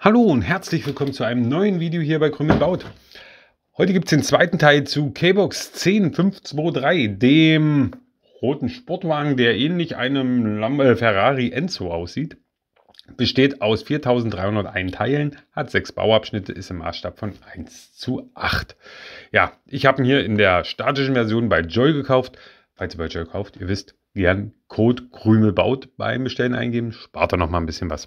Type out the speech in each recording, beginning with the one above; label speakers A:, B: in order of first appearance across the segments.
A: Hallo und herzlich willkommen zu einem neuen Video hier bei Krümel Baut. Heute gibt es den zweiten Teil zu K-Box 10523, dem roten Sportwagen, der ähnlich einem Lam äh, Ferrari Enzo aussieht. Besteht aus 4301 Teilen, hat sechs Bauabschnitte, ist im Maßstab von 1 zu 8. Ja, ich habe ihn hier in der statischen Version bei Joy gekauft. Falls ihr bei Joy kauft, ihr wisst, gern Code Krümel baut beim Bestellen eingeben, spart er noch mal ein bisschen was.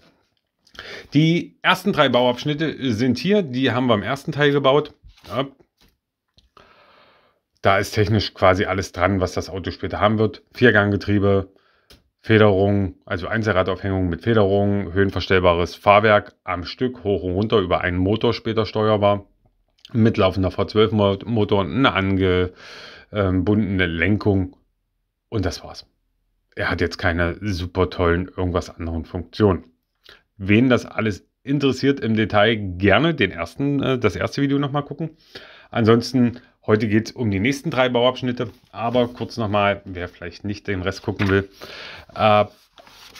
A: Die ersten drei Bauabschnitte äh, sind hier, die haben wir im ersten Teil gebaut. Ja. Da ist technisch quasi alles dran, was das Auto später haben wird. Vierganggetriebe, Federung, also Einzelradaufhängung mit Federung, höhenverstellbares Fahrwerk am Stück, hoch und runter über einen Motor später steuerbar, mitlaufender V12-Motor und eine angebundene ähm, Lenkung. Und das war's. Er hat jetzt keine super tollen irgendwas anderen Funktionen wen das alles interessiert im Detail, gerne den ersten, äh, das erste Video nochmal gucken. Ansonsten, heute geht es um die nächsten drei Bauabschnitte, aber kurz nochmal, wer vielleicht nicht den Rest gucken will. Äh,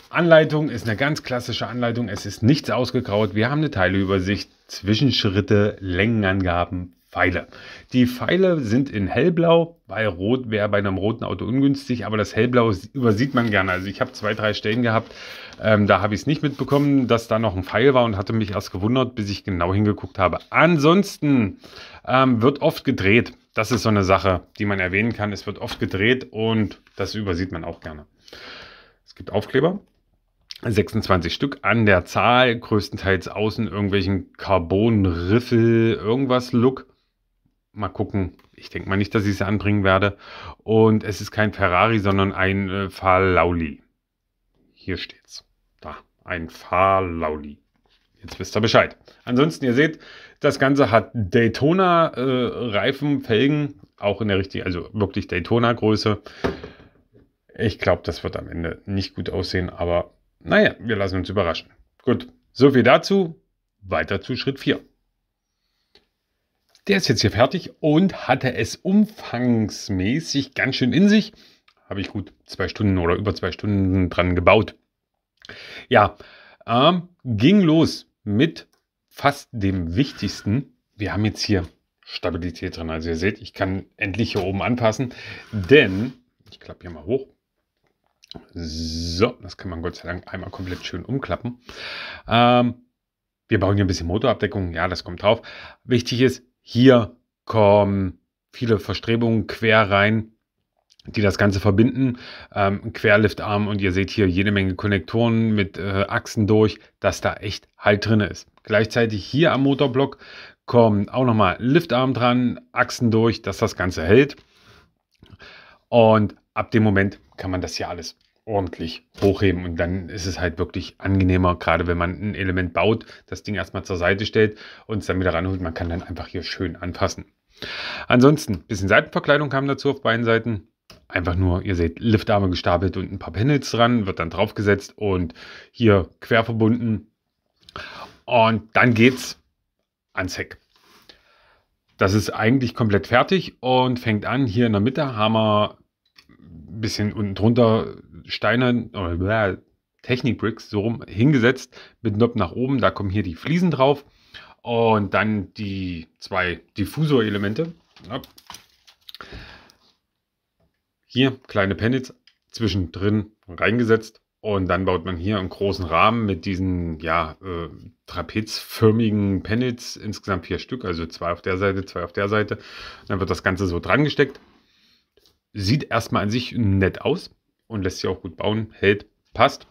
A: Anleitung ist eine ganz klassische Anleitung, es ist nichts ausgegraut. Wir haben eine Teileübersicht, Zwischenschritte, Längenangaben, Pfeile. Die Pfeile sind in hellblau, weil rot wäre bei einem roten Auto ungünstig, aber das hellblau übersieht man gerne. Also ich habe zwei, drei Stellen gehabt, ähm, da habe ich es nicht mitbekommen, dass da noch ein Pfeil war und hatte mich erst gewundert, bis ich genau hingeguckt habe. Ansonsten ähm, wird oft gedreht. Das ist so eine Sache, die man erwähnen kann. Es wird oft gedreht und das übersieht man auch gerne. Es gibt Aufkleber, 26 Stück an der Zahl, größtenteils außen irgendwelchen Carbon-Riffel, irgendwas Look. Mal gucken. Ich denke mal nicht, dass ich sie anbringen werde. Und es ist kein Ferrari, sondern ein äh, Falauli. Hier steht's. Da, ein Falauli. Jetzt wisst ihr Bescheid. Ansonsten, ihr seht, das Ganze hat Daytona-Reifen, äh, Felgen, auch in der richtigen, also wirklich Daytona-Größe. Ich glaube, das wird am Ende nicht gut aussehen, aber naja, wir lassen uns überraschen. Gut, soviel dazu. Weiter zu Schritt 4. Der ist jetzt hier fertig und hatte es umfangsmäßig ganz schön in sich. Habe ich gut zwei Stunden oder über zwei Stunden dran gebaut. Ja, ähm, ging los mit fast dem Wichtigsten. Wir haben jetzt hier Stabilität drin. Also ihr seht, ich kann endlich hier oben anpassen, denn ich klappe hier mal hoch. So, das kann man Gott sei Dank einmal komplett schön umklappen. Ähm, wir bauen hier ein bisschen Motorabdeckung, ja, das kommt drauf. Wichtig ist, hier kommen viele Verstrebungen quer rein, die das Ganze verbinden. Ähm, Querliftarm und ihr seht hier jede Menge Konnektoren mit äh, Achsen durch, dass da echt Halt drin ist. Gleichzeitig hier am Motorblock kommen auch nochmal Liftarm dran, Achsen durch, dass das Ganze hält. Und ab dem Moment kann man das hier alles ordentlich hochheben und dann ist es halt wirklich angenehmer, gerade wenn man ein Element baut, das Ding erstmal zur Seite stellt und es dann wieder ranholt. Man kann dann einfach hier schön anfassen. Ansonsten, bisschen Seitenverkleidung kam dazu auf beiden Seiten. Einfach nur, ihr seht, Liftarme gestapelt und ein paar Panels dran, wird dann draufgesetzt und hier quer verbunden. Und dann geht's ans Heck. Das ist eigentlich komplett fertig und fängt an, hier in der Mitte haben wir ein bisschen unten drunter Steinern, äh, Technik-Bricks so rum hingesetzt mit Nob nach oben. Da kommen hier die Fliesen drauf und dann die zwei Diffusorelemente. elemente Hier kleine Panels zwischendrin reingesetzt und dann baut man hier einen großen Rahmen mit diesen ja, äh, trapezförmigen Panels, insgesamt vier Stück, also zwei auf der Seite, zwei auf der Seite. Dann wird das Ganze so dran gesteckt. Sieht erstmal an sich nett aus und lässt sich auch gut bauen, hält, passt.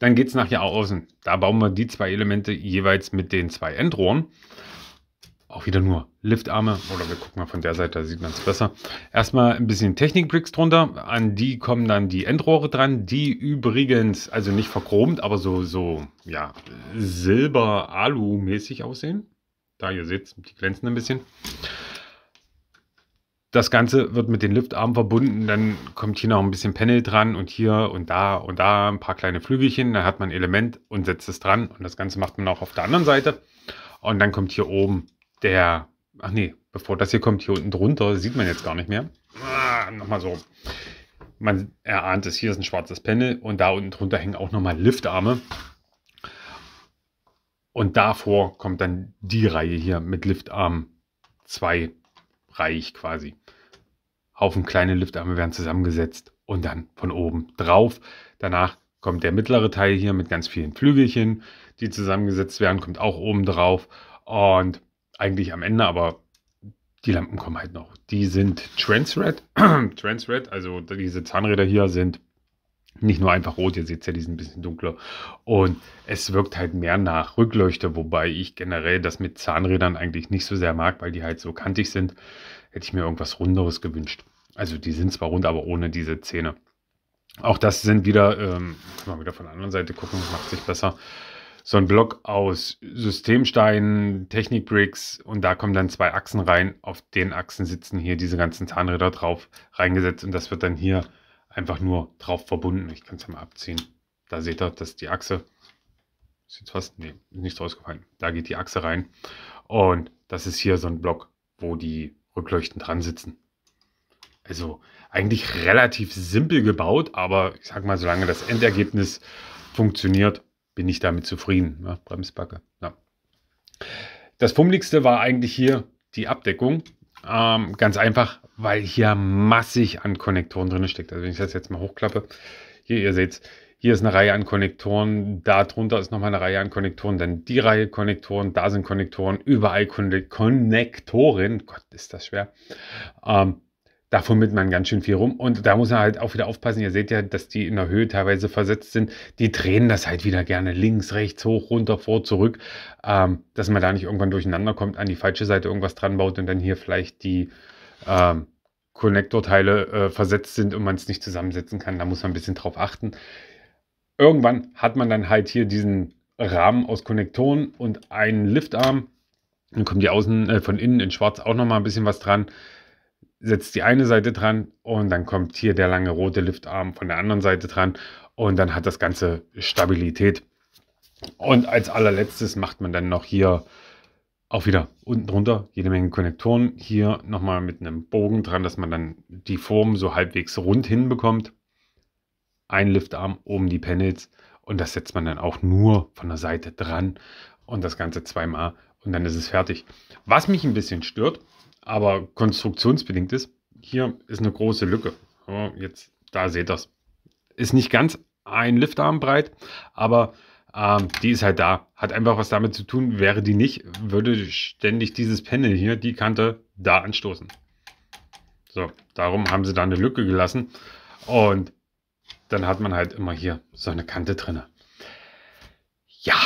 A: Dann geht es nachher außen. Da bauen wir die zwei Elemente jeweils mit den zwei Endrohren. Auch wieder nur Liftarme oder wir gucken mal von der Seite, da sieht man es besser. Erstmal ein bisschen Technik-Bricks drunter, an die kommen dann die Endrohre dran, die übrigens, also nicht verchromt, aber so, so, ja, silber-alu-mäßig aussehen. Da, ihr seht die glänzen ein bisschen das Ganze wird mit den Liftarmen verbunden, dann kommt hier noch ein bisschen Panel dran und hier und da und da ein paar kleine Flügelchen, dann hat man ein Element und setzt es dran und das Ganze macht man auch auf der anderen Seite und dann kommt hier oben der, ach nee, bevor das hier kommt, hier unten drunter, sieht man jetzt gar nicht mehr, ah, nochmal so, man erahnt es, hier ist ein schwarzes Panel und da unten drunter hängen auch nochmal Liftarme und davor kommt dann die Reihe hier mit Liftarm 2 Reich quasi auf Haufen kleine Lüftarme werden zusammengesetzt und dann von oben drauf. Danach kommt der mittlere Teil hier mit ganz vielen Flügelchen, die zusammengesetzt werden, kommt auch oben drauf. Und eigentlich am Ende, aber die Lampen kommen halt noch. Die sind Transred. Transred, also diese Zahnräder hier sind nicht nur einfach rot, ihr seht ja, die sind ein bisschen dunkler. Und es wirkt halt mehr nach Rückleuchte, wobei ich generell das mit Zahnrädern eigentlich nicht so sehr mag, weil die halt so kantig sind. Hätte ich mir irgendwas Runderes gewünscht. Also die sind zwar rund, aber ohne diese Zähne. Auch das sind wieder, ähm, mal wieder von der anderen Seite gucken, macht sich besser. So ein Block aus Systemsteinen, Technikbricks und da kommen dann zwei Achsen rein. Auf den Achsen sitzen hier diese ganzen Zahnräder drauf reingesetzt und das wird dann hier einfach nur drauf verbunden. Ich kann es ja mal abziehen. Da seht ihr, dass die Achse ist jetzt fast, Nee, ist nicht rausgefallen. Da geht die Achse rein. Und das ist hier so ein Block, wo die Rückleuchten dran sitzen. Also eigentlich relativ simpel gebaut, aber ich sag mal, solange das Endergebnis funktioniert, bin ich damit zufrieden. Ne? Bremsbacke. Ja. Das fummeligste war eigentlich hier die Abdeckung. Ähm, ganz einfach, weil hier massig an Konnektoren drin steckt. Also wenn ich das jetzt mal hochklappe, hier, ihr seht hier ist eine Reihe an Konnektoren, darunter ist nochmal eine Reihe an Konnektoren, dann die Reihe Konnektoren, da sind Konnektoren, überall Konnektoren. Gott, ist das schwer. Ähm, davon mit man ganz schön viel rum. Und da muss man halt auch wieder aufpassen. Ihr seht ja, dass die in der Höhe teilweise versetzt sind. Die drehen das halt wieder gerne links, rechts, hoch, runter, vor, zurück, ähm, dass man da nicht irgendwann durcheinander kommt, an die falsche Seite irgendwas dran baut und dann hier vielleicht die ähm, Konnektorteile äh, versetzt sind und man es nicht zusammensetzen kann. Da muss man ein bisschen drauf achten. Irgendwann hat man dann halt hier diesen Rahmen aus Konnektoren und einen Liftarm. Dann kommt die außen äh, von innen in schwarz auch nochmal ein bisschen was dran setzt die eine Seite dran und dann kommt hier der lange rote Liftarm von der anderen Seite dran und dann hat das Ganze Stabilität. Und als allerletztes macht man dann noch hier auch wieder unten drunter jede Menge Konnektoren. Hier nochmal mit einem Bogen dran, dass man dann die Form so halbwegs rund hinbekommt. Ein Liftarm, oben die Panels und das setzt man dann auch nur von der Seite dran und das Ganze zweimal und dann ist es fertig. Was mich ein bisschen stört, aber konstruktionsbedingt ist. Hier ist eine große Lücke. Aber jetzt, da seht ihr es. Ist nicht ganz ein Liftarm breit, aber ähm, die ist halt da. Hat einfach was damit zu tun. Wäre die nicht, würde ständig dieses Panel hier, die Kante, da anstoßen. So, darum haben sie da eine Lücke gelassen. Und dann hat man halt immer hier so eine Kante drin. Ja,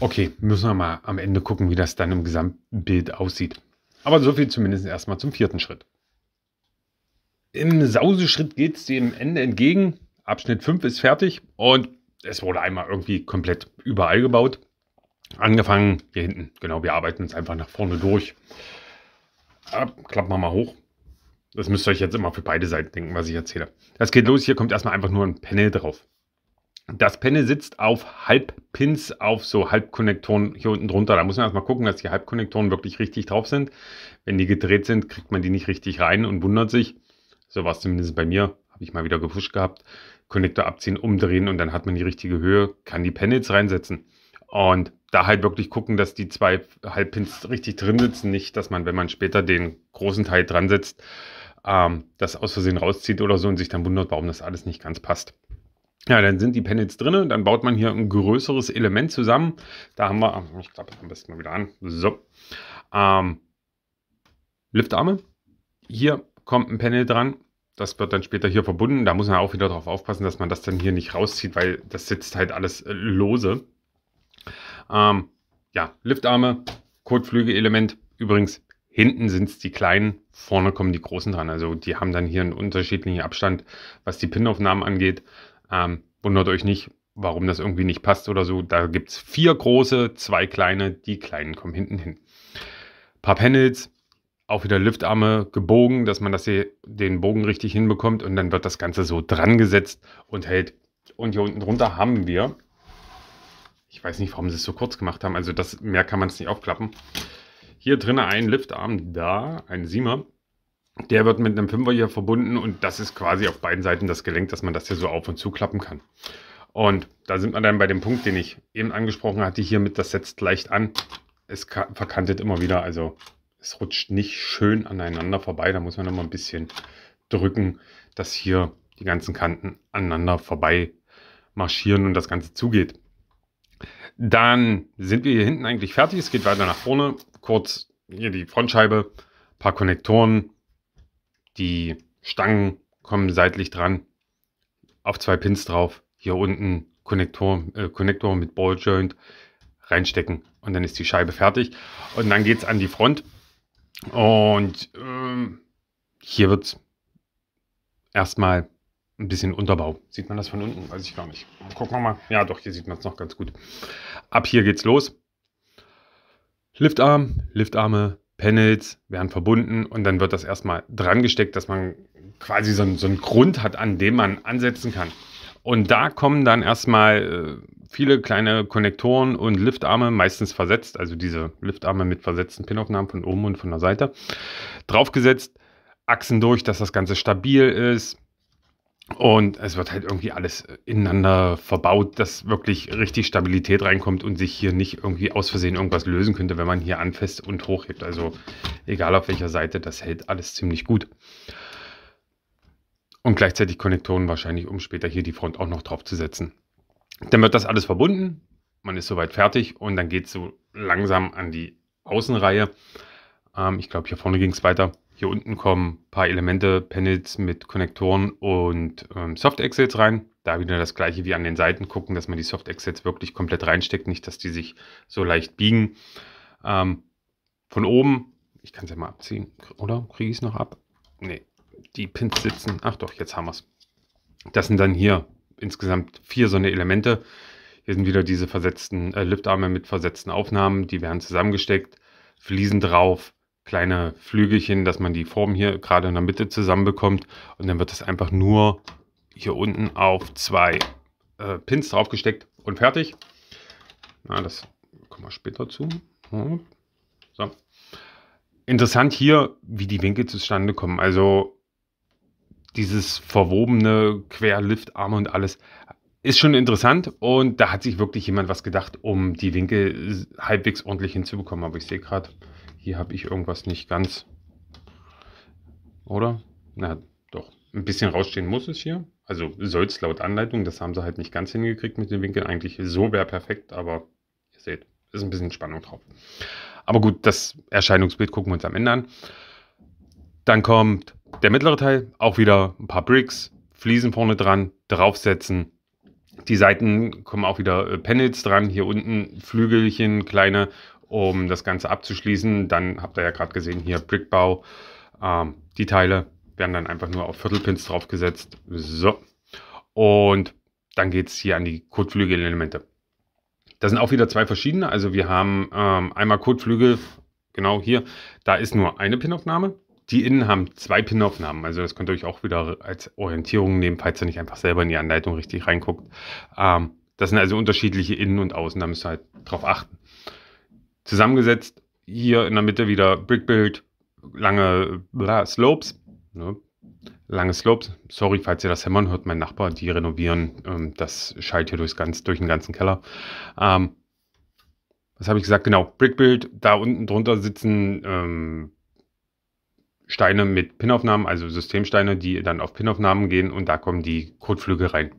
A: okay, müssen wir mal am Ende gucken, wie das dann im Gesamtbild aussieht. Aber so viel zumindest erstmal zum vierten Schritt. Im Sauseschritt geht es dem Ende entgegen. Abschnitt 5 ist fertig und es wurde einmal irgendwie komplett überall gebaut. Angefangen hier hinten. Genau, wir arbeiten uns einfach nach vorne durch. Ah, klappen wir mal hoch. Das müsst ihr euch jetzt immer für beide Seiten denken, was ich erzähle. Das geht los. Hier kommt erstmal einfach nur ein Panel drauf. Das Panel sitzt auf Halbpins, auf so Halbkonnektoren hier unten drunter. Da muss man erstmal gucken, dass die Halbkonnektoren wirklich richtig drauf sind. Wenn die gedreht sind, kriegt man die nicht richtig rein und wundert sich. So war es zumindest bei mir. Habe ich mal wieder gepusht gehabt. Konnektor abziehen, umdrehen und dann hat man die richtige Höhe, kann die Panels reinsetzen. Und da halt wirklich gucken, dass die zwei Halbpins richtig drin sitzen. Nicht, dass man, wenn man später den großen Teil dran setzt, ähm, das aus Versehen rauszieht oder so und sich dann wundert, warum das alles nicht ganz passt. Ja, dann sind die Panels drin, dann baut man hier ein größeres Element zusammen. Da haben wir, ich glaube, am besten mal wieder an. So. Ähm, Liftarme. Hier kommt ein Panel dran. Das wird dann später hier verbunden. Da muss man auch wieder darauf aufpassen, dass man das dann hier nicht rauszieht, weil das sitzt halt alles äh, lose. Ähm, ja, Liftarme, Kotflügelelement. Übrigens, hinten sind es die kleinen, vorne kommen die großen dran. Also die haben dann hier einen unterschiedlichen Abstand, was die Pinaufnahmen angeht. Ähm, wundert euch nicht, warum das irgendwie nicht passt oder so. Da gibt es vier große, zwei kleine, die kleinen kommen hinten hin. Ein paar Panels, auch wieder Liftarme gebogen, dass man das hier, den Bogen richtig hinbekommt und dann wird das Ganze so dran gesetzt und hält. Und hier unten drunter haben wir, ich weiß nicht, warum sie es so kurz gemacht haben, also das mehr kann man es nicht aufklappen. Hier drin ein Liftarm, da ein Siemer der wird mit einem Fünfer hier verbunden und das ist quasi auf beiden Seiten das Gelenk, dass man das hier so auf und zu klappen kann. Und da sind wir dann bei dem Punkt, den ich eben angesprochen hatte, hier mit, das setzt leicht an. Es verkantet immer wieder, also es rutscht nicht schön aneinander vorbei. Da muss man immer ein bisschen drücken, dass hier die ganzen Kanten aneinander vorbei marschieren und das Ganze zugeht. Dann sind wir hier hinten eigentlich fertig. Es geht weiter nach vorne. Kurz hier die Frontscheibe, paar Konnektoren, die Stangen kommen seitlich dran, auf zwei Pins drauf, hier unten Konnektor, äh, Konnektor mit Ball Joint reinstecken und dann ist die Scheibe fertig. Und dann geht es an die Front und ähm, hier wird es erstmal ein bisschen Unterbau. Sieht man das von unten? Weiß ich gar nicht. Gucken wir mal. Ja, doch, hier sieht man es noch ganz gut. Ab hier geht's los. Liftarm, Liftarme Panels werden verbunden und dann wird das erstmal dran gesteckt, dass man quasi so, einen, so einen Grund hat, an dem man ansetzen kann. Und da kommen dann erstmal äh, viele kleine Konnektoren und Liftarme, meistens versetzt, also diese Liftarme mit versetzten Pinaufnahmen von oben und von der Seite, draufgesetzt, Achsen durch, dass das Ganze stabil ist, und es wird halt irgendwie alles äh, ineinander verbaut, dass wirklich richtig Stabilität reinkommt und sich hier nicht irgendwie aus Versehen irgendwas lösen könnte, wenn man hier anfasst und hochhebt. Also egal auf welcher Seite, das hält alles ziemlich gut. Und gleichzeitig Konnektoren wahrscheinlich, um später hier die Front auch noch drauf zu setzen. Dann wird das alles verbunden, man ist soweit fertig und dann geht es so langsam an die Außenreihe. Ähm, ich glaube, hier vorne ging es weiter. Hier unten kommen ein paar Elemente, Panels mit Konnektoren und ähm, Soft-Exits rein. Da wieder das gleiche wie an den Seiten gucken, dass man die Soft-Exits wirklich komplett reinsteckt, nicht, dass die sich so leicht biegen. Ähm, von oben, ich kann es ja mal abziehen, oder? Kriege ich es noch ab? Ne, die Pins sitzen. Ach doch, jetzt haben wir es. Das sind dann hier insgesamt vier so eine Elemente. Hier sind wieder diese versetzten äh, Liftarme mit versetzten Aufnahmen. Die werden zusammengesteckt, Fliesen drauf, kleine Flügelchen, dass man die Form hier gerade in der Mitte zusammenbekommt. Und dann wird das einfach nur hier unten auf zwei äh, Pins draufgesteckt und fertig. Na, das kommen wir später zu. Hm. So. Interessant hier, wie die Winkel zustande kommen. Also dieses verwobene Querliftarme und alles ist schon interessant und da hat sich wirklich jemand was gedacht, um die Winkel halbwegs ordentlich hinzubekommen. Aber ich sehe gerade, hier habe ich irgendwas nicht ganz. Oder? Na, doch. Ein bisschen rausstehen muss es hier. Also soll es laut Anleitung. Das haben sie halt nicht ganz hingekriegt mit dem Winkel. Eigentlich so wäre perfekt, aber ihr seht, ist ein bisschen Spannung drauf. Aber gut, das Erscheinungsbild gucken wir uns am Ende an. Dann kommt der mittlere Teil, auch wieder ein paar Bricks, Fliesen vorne dran, draufsetzen. Die Seiten kommen auch wieder äh, Panels dran, hier unten Flügelchen, kleine um das Ganze abzuschließen. Dann habt ihr ja gerade gesehen, hier Brickbau. Ähm, die Teile werden dann einfach nur auf Viertelpins draufgesetzt. So. Und dann geht es hier an die Kotflügelelemente. Das sind auch wieder zwei verschiedene. Also wir haben ähm, einmal Kotflügel, genau hier. Da ist nur eine Pinaufnahme. Die innen haben zwei Pinaufnahmen. Also das könnt ihr euch auch wieder als Orientierung nehmen, falls ihr nicht einfach selber in die Anleitung richtig reinguckt. Ähm, das sind also unterschiedliche Innen- und Außen. Da müsst ihr halt drauf achten zusammengesetzt. Hier in der Mitte wieder Brickbuild, lange bla, Slopes. Ne? Lange Slopes. Sorry, falls ihr das hämmern hört, mein Nachbar, die renovieren. Ähm, das schallt hier durchs ganz, durch den ganzen Keller. Ähm, was habe ich gesagt? Genau, Brickbuild. Da unten drunter sitzen ähm, Steine mit Pinaufnahmen, also Systemsteine, die dann auf Pinaufnahmen gehen und da kommen die Kotflüge rein.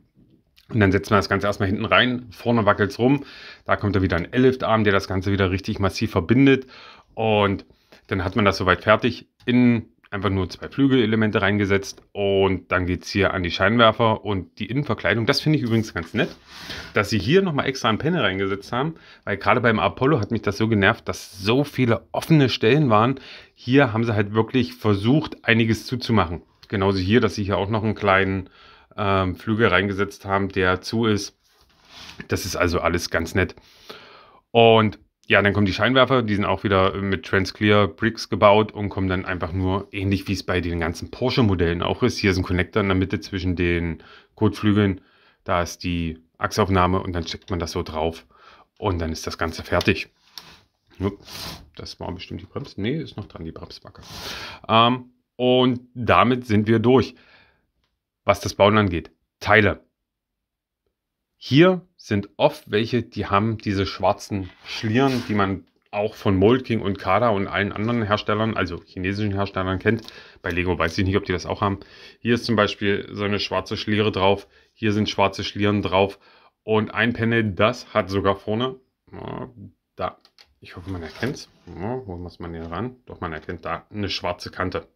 A: Und dann setzen wir das Ganze erstmal hinten rein, vorne wackelt es rum, da kommt dann wieder ein L-Lift-Arm, der das Ganze wieder richtig massiv verbindet und dann hat man das soweit fertig. Innen einfach nur zwei Flügelelemente reingesetzt und dann geht es hier an die Scheinwerfer und die Innenverkleidung. Das finde ich übrigens ganz nett, dass sie hier nochmal extra ein Panel reingesetzt haben, weil gerade beim Apollo hat mich das so genervt, dass so viele offene Stellen waren. Hier haben sie halt wirklich versucht, einiges zuzumachen. Genauso hier, dass sie hier auch noch einen kleinen ähm, Flügel reingesetzt haben, der zu ist. Das ist also alles ganz nett. Und ja, dann kommen die Scheinwerfer, die sind auch wieder mit Transclear Bricks gebaut und kommen dann einfach nur ähnlich wie es bei den ganzen Porsche-Modellen auch ist. Hier ist ein Connector in der Mitte zwischen den Kotflügeln, da ist die Achsaufnahme und dann steckt man das so drauf und dann ist das Ganze fertig. Das war bestimmt die Bremse. Nee, ist noch dran die Bremsbacke. Ähm, und damit sind wir durch was das Bauen angeht. Teile. Hier sind oft welche, die haben diese schwarzen Schlieren, die man auch von Moldking und Kada und allen anderen Herstellern, also chinesischen Herstellern kennt. Bei Lego weiß ich nicht, ob die das auch haben. Hier ist zum Beispiel so eine schwarze Schliere drauf. Hier sind schwarze Schlieren drauf. Und ein Panel, das hat sogar vorne, oh, da, ich hoffe man erkennt es. Ja, holen oh, wir es mal näher ran. Doch man erkennt da eine schwarze Kante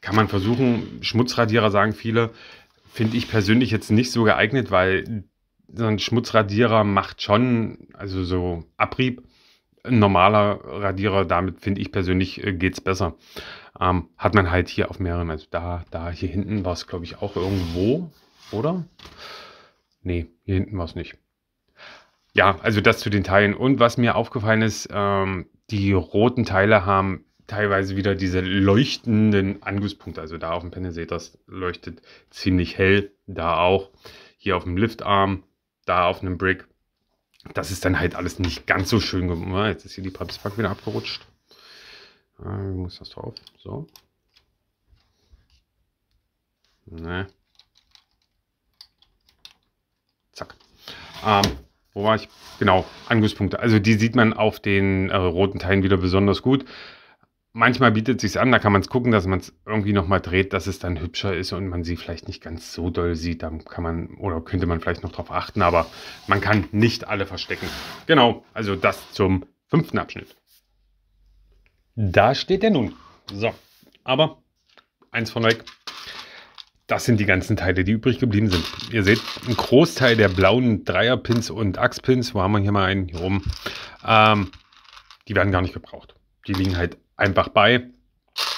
A: kann man versuchen. Schmutzradierer sagen viele, finde ich persönlich jetzt nicht so geeignet, weil so ein Schmutzradierer macht schon, also so Abrieb. Ein normaler Radierer, damit finde ich persönlich, äh, geht es besser. Ähm, hat man halt hier auf mehreren, also da, da, hier hinten war es, glaube ich, auch irgendwo, oder? Nee, hier hinten war es nicht. Ja, also das zu den Teilen. Und was mir aufgefallen ist, ähm, die roten Teile haben teilweise wieder diese leuchtenden Angusspunkte. Also da auf dem Panel seht ihr, das leuchtet ziemlich hell. Da auch. Hier auf dem Liftarm, da auf einem Brick. Das ist dann halt alles nicht ganz so schön gemacht. Jetzt ist hier die Papspack wieder abgerutscht. Äh, muss das drauf? So. Ne. Zack. Ähm, wo war ich? Genau, Angusspunkte. Also die sieht man auf den äh, roten Teilen wieder besonders gut manchmal bietet es sich an, da kann man es gucken, dass man es irgendwie nochmal dreht, dass es dann hübscher ist und man sie vielleicht nicht ganz so doll sieht. Da kann man oder könnte man vielleicht noch drauf achten, aber man kann nicht alle verstecken. Genau, also das zum fünften Abschnitt. Da steht er nun. So, aber eins von euch. Das sind die ganzen Teile, die übrig geblieben sind. Ihr seht, ein Großteil der blauen Dreierpins und Achspins, wo haben wir hier mal einen hier oben, ähm, die werden gar nicht gebraucht. Die liegen halt einfach bei.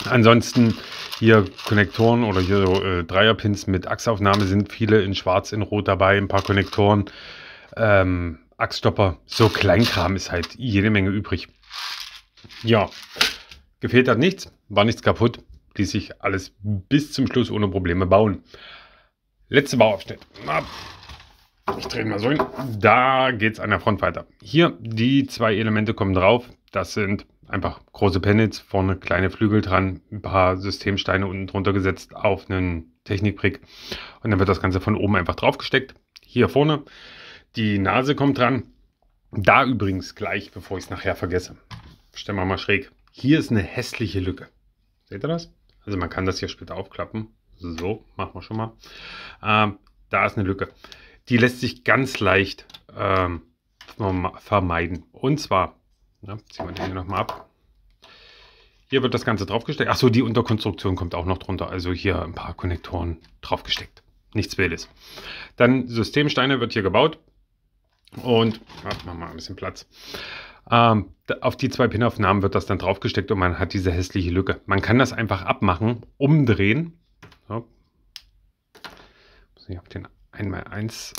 A: Ansonsten hier Konnektoren oder hier so, äh, Dreierpins mit Achsaufnahme sind viele in schwarz, in rot dabei, ein paar Konnektoren, ähm, Achsstopper, so Kleinkram ist halt jede Menge übrig. Ja, gefehlt hat nichts, war nichts kaputt, ließ sich alles bis zum Schluss ohne Probleme bauen. Letzter Bauabschnitt. Ich drehe mal so hin. Da geht es an der Front weiter. Hier, die zwei Elemente kommen drauf. Das sind einfach große Panels, vorne kleine Flügel dran, ein paar Systemsteine unten drunter gesetzt auf einen Technikbrick. Und dann wird das Ganze von oben einfach draufgesteckt. Hier vorne. Die Nase kommt dran. Da übrigens gleich, bevor ich es nachher vergesse. Stellen wir mal schräg. Hier ist eine hässliche Lücke. Seht ihr das? Also man kann das hier später aufklappen. So, machen wir schon mal. Ähm, da ist eine Lücke. Die lässt sich ganz leicht ähm, vermeiden. Und zwar na, ziehen wir den hier nochmal ab. Hier wird das Ganze draufgesteckt. Achso, die Unterkonstruktion kommt auch noch drunter. Also hier ein paar Konnektoren draufgesteckt. Nichts Wildes. Dann Systemsteine wird hier gebaut. Und ach, mal, ein bisschen Platz. Ähm, auf die zwei Pinaufnahmen wird das dann draufgesteckt und man hat diese hässliche Lücke. Man kann das einfach abmachen, umdrehen. So. Muss ich auf den 1x1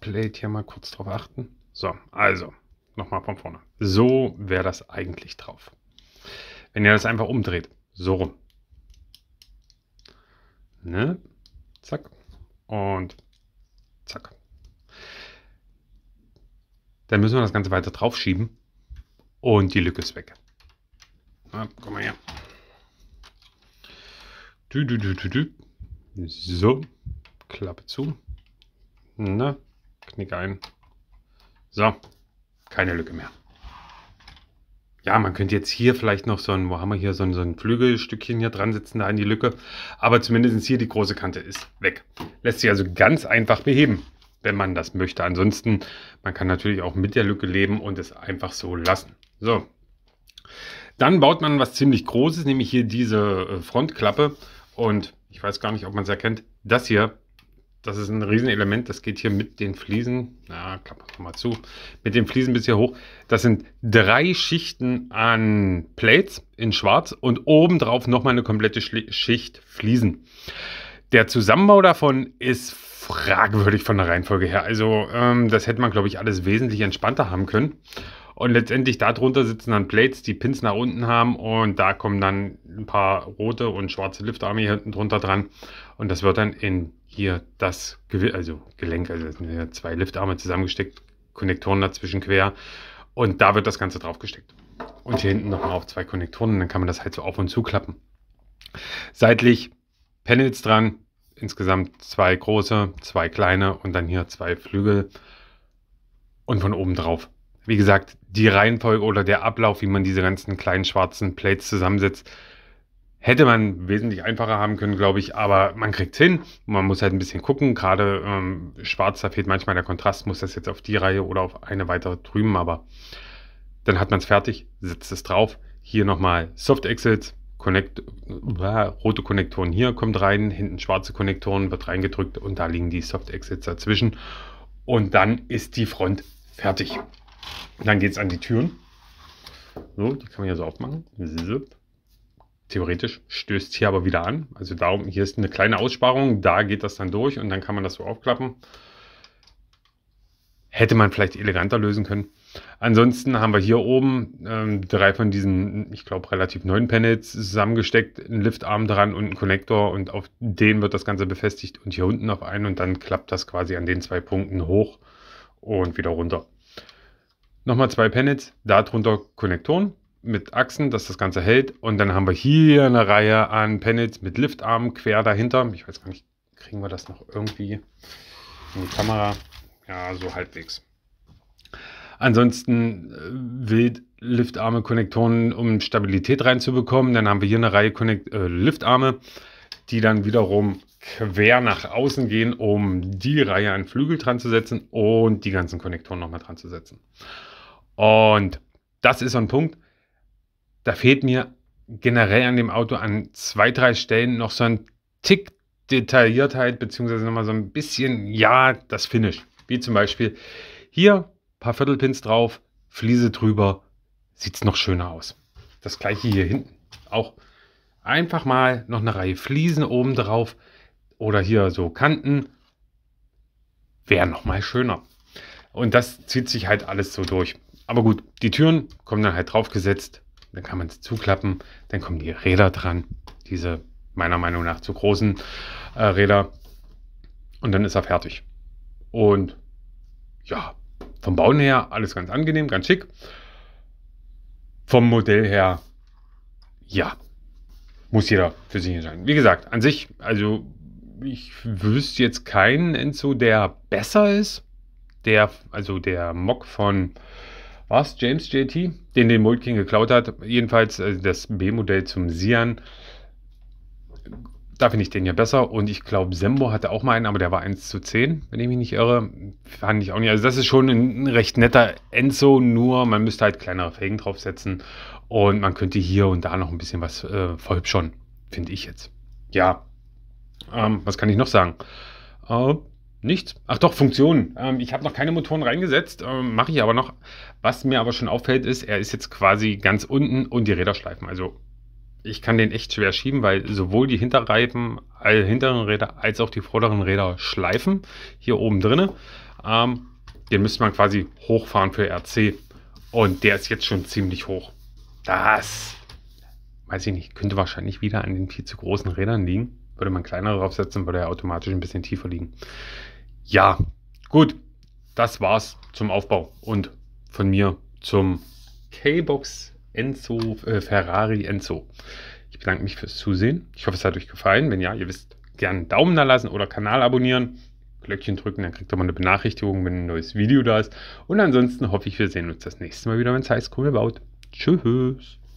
A: Plate hier mal kurz drauf achten. So, also nochmal von vorne. So wäre das eigentlich drauf. Wenn ihr das einfach umdreht, so rum. Ne? Zack. Und zack. Dann müssen wir das Ganze weiter drauf schieben und die Lücke ist weg. Na, komm mal her. Du, du, du, du, du. So, Klappe zu. Na, knick ein. So, keine Lücke mehr. Ja, man könnte jetzt hier vielleicht noch so ein, wo haben wir hier so ein, so ein Flügelstückchen hier dran sitzen, da an die Lücke. Aber zumindest hier die große Kante ist weg. Lässt sich also ganz einfach beheben, wenn man das möchte. Ansonsten, man kann natürlich auch mit der Lücke leben und es einfach so lassen. So. Dann baut man was ziemlich Großes, nämlich hier diese äh, Frontklappe. Und ich weiß gar nicht, ob man es erkennt. Das hier das ist ein Riesenelement. Das geht hier mit den Fliesen, na, klapp mal zu, mit den Fliesen bis hier hoch. Das sind drei Schichten an Plates in schwarz und obendrauf nochmal eine komplette Schicht Fliesen. Der Zusammenbau davon ist fragwürdig von der Reihenfolge her. Also ähm, das hätte man, glaube ich, alles wesentlich entspannter haben können. Und letztendlich darunter sitzen dann Plates, die Pins nach unten haben und da kommen dann ein paar rote und schwarze Liftarme hier hinten drunter dran. Und das wird dann in hier das also Gelenk, also zwei Liftarme zusammengesteckt, Konnektoren dazwischen quer und da wird das Ganze draufgesteckt. Und hier hinten nochmal auf zwei Konnektoren, dann kann man das halt so auf und zu klappen. Seitlich Panels dran, insgesamt zwei große, zwei kleine und dann hier zwei Flügel und von oben drauf. Wie gesagt, die Reihenfolge oder der Ablauf, wie man diese ganzen kleinen schwarzen Plates zusammensetzt, Hätte man wesentlich einfacher haben können, glaube ich, aber man kriegt hin. Man muss halt ein bisschen gucken. Gerade ähm, schwarz, da fehlt manchmal der Kontrast. Muss das jetzt auf die Reihe oder auf eine weitere drüben, aber dann hat man es fertig, setzt es drauf. Hier nochmal Soft Exit, Connect, äh, rote Konnektoren hier kommt rein, hinten schwarze Konnektoren wird reingedrückt und da liegen die Soft Exits dazwischen. Und dann ist die Front fertig. Dann geht es an die Türen. So, die kann man hier so aufmachen. Zip theoretisch, stößt hier aber wieder an. Also darum, hier ist eine kleine Aussparung, da geht das dann durch und dann kann man das so aufklappen. Hätte man vielleicht eleganter lösen können. Ansonsten haben wir hier oben ähm, drei von diesen, ich glaube, relativ neuen Panels zusammengesteckt, einen Liftarm dran und einen Konnektor und auf den wird das Ganze befestigt und hier unten auf einen und dann klappt das quasi an den zwei Punkten hoch und wieder runter. Nochmal zwei Panels, darunter Konnektoren mit Achsen, dass das Ganze hält. Und dann haben wir hier eine Reihe an Panels mit Liftarmen quer dahinter. Ich weiß gar nicht, kriegen wir das noch irgendwie in die Kamera? Ja, so halbwegs. Ansonsten äh, wild Liftarme, Konnektoren, um Stabilität reinzubekommen. Dann haben wir hier eine Reihe Connect äh, Liftarme, die dann wiederum quer nach außen gehen, um die Reihe an Flügel dran zu setzen und die ganzen Konnektoren nochmal dran zu setzen. Und das ist so ein Punkt da fehlt mir generell an dem Auto an zwei, drei Stellen noch so ein Tick Detailliertheit, beziehungsweise nochmal so ein bisschen, ja, das Finish. Wie zum Beispiel hier ein paar Viertelpins drauf, Fliese drüber, sieht es noch schöner aus. Das gleiche hier hinten. Auch einfach mal noch eine Reihe Fliesen oben drauf oder hier so Kanten. Wäre nochmal schöner. Und das zieht sich halt alles so durch. Aber gut, die Türen kommen dann halt draufgesetzt dann kann man es zuklappen, dann kommen die Räder dran, diese meiner Meinung nach zu großen äh, Räder. Und dann ist er fertig. Und ja, vom Bauen her alles ganz angenehm, ganz schick. Vom Modell her, ja, muss jeder für sich entscheiden. Wie gesagt, an sich, also ich wüsste jetzt keinen Enzo, der besser ist. Der, also der Mock von war es James JT, den den Multkin geklaut hat? Jedenfalls äh, das B-Modell zum Sian. Da finde ich den ja besser. Und ich glaube, Sembo hatte auch mal einen, aber der war 1 zu 10, wenn ich mich nicht irre. Fand ich auch nicht. Also, das ist schon ein recht netter Enzo, nur man müsste halt kleinere Felgen draufsetzen. Und man könnte hier und da noch ein bisschen was äh, verhübschern, finde ich jetzt. Ja. Ähm, was kann ich noch sagen? Uh, Nichts. Ach doch, Funktionen. Ähm, ich habe noch keine Motoren reingesetzt, ähm, mache ich aber noch. Was mir aber schon auffällt, ist, er ist jetzt quasi ganz unten und die Räder schleifen. Also ich kann den echt schwer schieben, weil sowohl die Hinterreifen, äh, hinteren Räder als auch die vorderen Räder schleifen. Hier oben drin. Ähm, den müsste man quasi hochfahren für RC. Und der ist jetzt schon ziemlich hoch. Das, weiß ich nicht, könnte wahrscheinlich wieder an den viel zu großen Rädern liegen. Würde man kleinere draufsetzen, würde er automatisch ein bisschen tiefer liegen. Ja, gut. Das war's zum Aufbau und von mir zum K-Box Enzo, äh, Ferrari Enzo. Ich bedanke mich fürs Zusehen. Ich hoffe, es hat euch gefallen. Wenn ja, ihr wisst, gerne einen Daumen da lassen oder Kanal abonnieren. Glöckchen drücken, dann kriegt ihr mal eine Benachrichtigung, wenn ein neues Video da ist. Und ansonsten hoffe ich, wir sehen uns das nächste Mal wieder, wenn es heißt, Krummel baut. Tschüss.